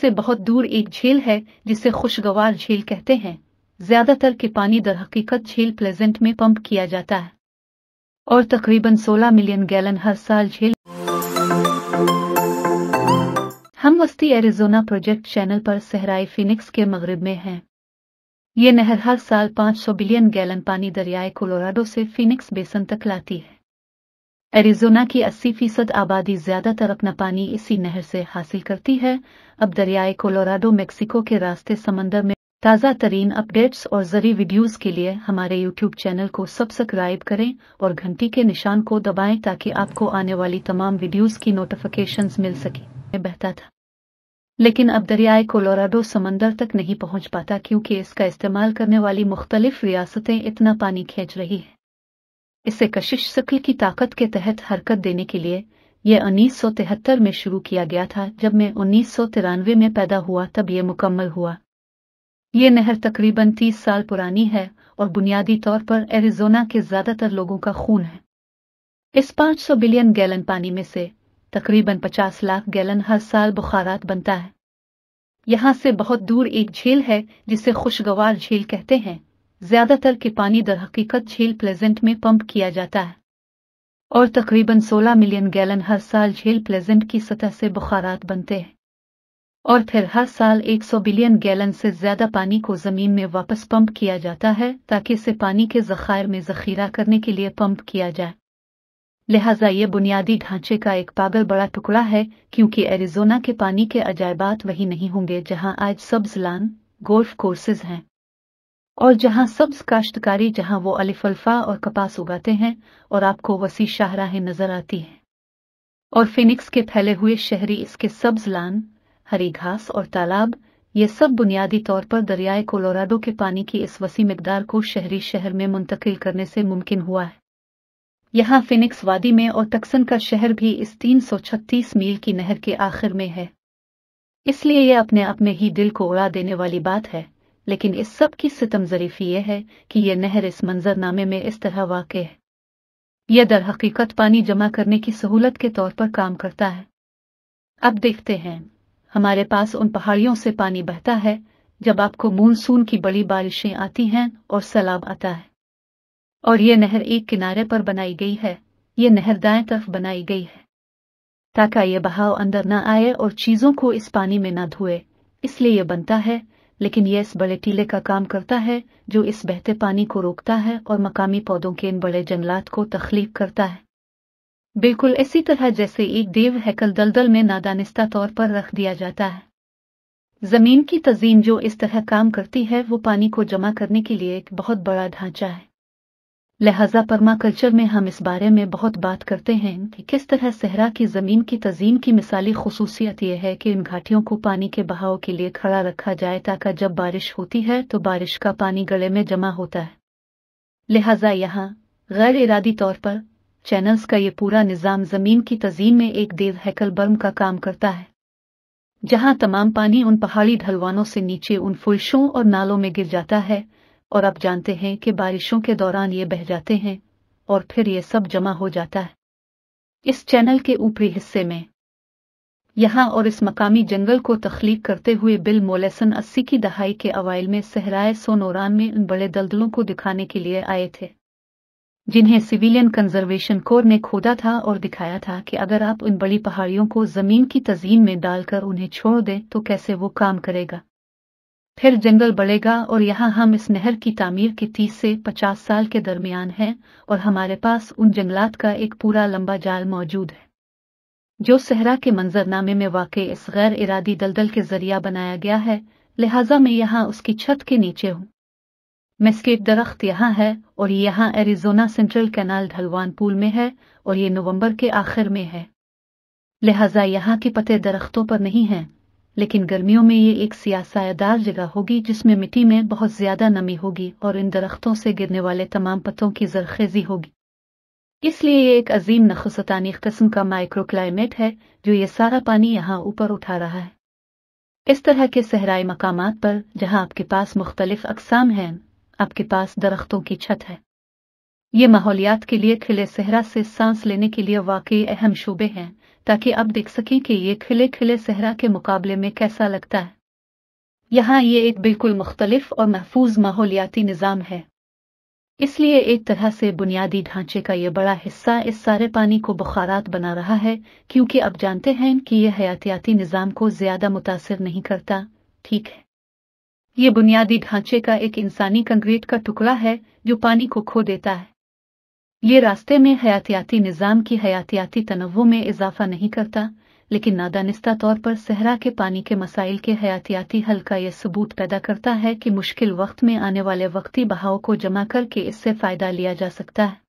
से बहुत दूर एक झील है जिसे खुशगवार झील कहते हैं ज्यादातर के पानी दर हकीकत झील प्लेजेंट में पंप किया जाता है और तकरीबन 16 मिलियन गैलन हर साल झील हम वस्ती एरिजोना प्रोजेक्ट चैनल पर सहराई फिनिक्स के मगरब में हैं ये नहर हर साल 500 बिलियन गैलन पानी दरियाए कोलोराडो से फिनिक्स बेसन तक लाती है एरिजोना की 80 फीसद आबादी ज्यादातर अपना पानी इसी नहर से हासिल करती है अब दरियाए कोलोराडो मेक्सिको के रास्ते समंदर में ताज़ा तरीन अपडेट्स और जरी वीडियोस के लिए हमारे यूट्यूब चैनल को सब्सक्राइब करें और घंटी के निशान को दबाएं ताकि आपको आने वाली तमाम वीडियोस की नोटिफिकेशंस मिल सके बहता था लेकिन अब दरियाए कोलोराडो समंदर तक नहीं पहुंच पाता क्योंकि इसका इस्तेमाल करने वाली मुख्तलिफ रियासतें इतना पानी खींच रही हैं इसे कशिश शक्ल की ताकत के तहत हरकत देने के लिए यह उन्नीस सौ तिहत्तर में शुरू किया गया था जब मैं उन्नीस सौ तिरानवे में पैदा हुआ तब यह मुकम्मल हुआ ये नहर तकरीबन तीस साल पुरानी है और बुनियादी तौर पर एरिजोना के ज्यादातर लोगों का खून है इस 500 बिलियन गैलन पानी में से तकरीबन 50 लाख गैलन हर साल बुखारात बनता है यहाँ से बहुत दूर एक झील है जिसे खुशगवार झील कहते हैं ज्यादातर के पानी दर हकीकत झील प्लेजेंट में पंप किया जाता है और तकरीबन 16 मिलियन गैलन हर साल झील प्लेजेंट की सतह से बुखारात बनते हैं और फिर हर साल 100 बिलियन गैलन से ज्यादा पानी को जमीन में वापस पंप किया जाता है ताकि इसे पानी के जखायर में जखीरा करने के लिए पंप किया जाए लिहाजा ये बुनियादी ढांचे का एक पागल बड़ा टुकड़ा है क्योंकि एरिजोना के पानी के अजायबात वही नहीं होंगे जहां आज सब्ज लान गोल्फ कोर्सेज हैं और जहां सब्ज काश्तकारी जहां वो अलिफल्फा और कपास उगाते हैं और आपको वसी शाहराहें नजर आती हैं और फिनिक्स के फैले हुए शहरी इसके सब्ज लान हरी घास और तालाब ये सब बुनियादी तौर पर दरियाए कोलोराडो के पानी की इस वसी मकदार को शहरी शहर में मुंतकिल करने से मुमकिन हुआ है यहां फिनिक्स वादी में और टक्सन का शहर भी इस 336 मील की नहर के आखिर में है इसलिए यह अपने आप में ही दिल को उड़ा देने वाली बात है लेकिन इस सब की सितम जरीफी यह है कि यह नहर इस मंजरनामे में इस तरह वाक़ है यह दर हकीकत पानी जमा करने की सहूलत के तौर पर काम करता है अब देखते हैं हमारे पास उन पहाड़ियों से पानी बहता है जब आपको मानसून की बड़ी बारिशें आती हैं और सैलाब आता है और यह नहर एक किनारे पर बनाई गई है यह नहर दाएं तरफ बनाई गई है ताकि यह बहाव अंदर न आए और चीज़ों को इस पानी में न धोए इसलिए यह बनता है लेकिन यह इस बड़े टीले का काम करता है जो इस बहते पानी को रोकता है और मकामी पौधों के इन बड़े जंगलात को तख्लीक करता है बिल्कुल इसी तरह जैसे एक देव हैकल दलदल में नादानिस्ता तौर पर रख दिया जाता है जमीन की तजीम जो इस तरह काम करती है वो पानी को जमा करने के लिए एक बहुत बड़ा ढांचा है लिहाजा परमा कल्चर में हम इस बारे में बहुत बात करते हैं कि किस तरह सहरा की ज़मीन की तजीम की मिसाली खसूसियत यह है कि इन घाटियों को पानी के बहाव के लिए खड़ा रखा जाए ताकि जब बारिश होती है तो बारिश का पानी गले में जमा होता है लिहाजा यहाँ गैर इरादी तौर पर चैनल्स का ये पूरा निज़ाम ज़मीन की तजीम में एक देव हैकल बर्म का काम करता है जहाँ तमाम पानी उन पहाड़ी ढलवानों से नीचे उन फुलशों और नालों में गिर जाता है और आप जानते हैं कि बारिशों के दौरान ये बह जाते हैं और फिर ये सब जमा हो जाता है इस चैनल के ऊपरी हिस्से में यहाँ और इस मकामी जंगल को तख्लीक करते हुए बिल मोलेसन अस्सी की दहाई के अवाइल में सहराए सोनोरान में उन बड़े दलदलों को दिखाने के लिए आए थे जिन्हें सिविलियन कंजर्वेशन कोर ने खोदा था और दिखाया था कि अगर आप उन बड़ी पहाड़ियों को जमीन की तजीम में डालकर उन्हें छोड़ दें तो कैसे वो काम करेगा फिर जंगल बढ़ेगा और यहाँ हम इस नहर की तामीर के तीस से पचास साल के दरमियान हैं और हमारे पास उन जंगलात का एक पूरा लंबा जाल मौजूद है जो सहरा के मंजरनामे में वाक़ इस गैर इरादी दलदल के जरिया बनाया गया है लिहाजा मैं यहाँ उसकी छत के नीचे हूँ मेस्केट दरख्त यहाँ है और ये यहाँ एरिजोना सेंट्रल कैनाल ढलवान पुल में है और ये नवंबर के आखिर में है लिहाजा यहाँ के पते दरख्तों पर नहीं है लेकिन गर्मियों में ये एक सियासायदार जगह होगी जिसमें मिट्टी में बहुत ज्यादा नमी होगी और इन दरख्तों से गिरने वाले तमाम पत्तों की जरखेजी होगी इसलिए ये एक अजीम नखसतानी कस्म का माइक्रोक्लाइमेट है जो ये सारा पानी यहाँ ऊपर उठा रहा है इस तरह के सहराई मकाम पर जहाँ आपके पास मुख्तलिफ अकसाम हैं आपके पास दरख्तों की छत है ये माहौलियात के लिए खिले सहरा से सांस लेने के लिए वाकई अहम शूबे हैं ताकि आप देख सकें कि ये खिले खिले सहरा के मुकाबले में कैसा लगता है यहाँ ये एक बिल्कुल मुख्तलिफ और महफूज माहौलियाती निज़ाम है इसलिए एक तरह से बुनियादी ढांचे का ये बड़ा हिस्सा इस सारे पानी को बुखारात बना रहा है क्योंकि अब जानते हैं कि यह हयातियाती निज़ाम को ज़्यादा मुतासर नहीं करता ठीक है ये बुनियादी ढांचे का एक इंसानी कंक्रीट का टुकड़ा है जो पानी को खो देता है ये रास्ते में हयातियाती निज़ाम की हयातियाती तनवों में इजाफा नहीं करता लेकिन नादानिस्ता तौर पर सहरा के पानी के मसाइल के हयातियाती हल का यह सबूत पैदा करता है कि मुश्किल वक्त में आने वाले वक्ती बहाव को जमा करके इससे फ़ायदा लिया जा सकता है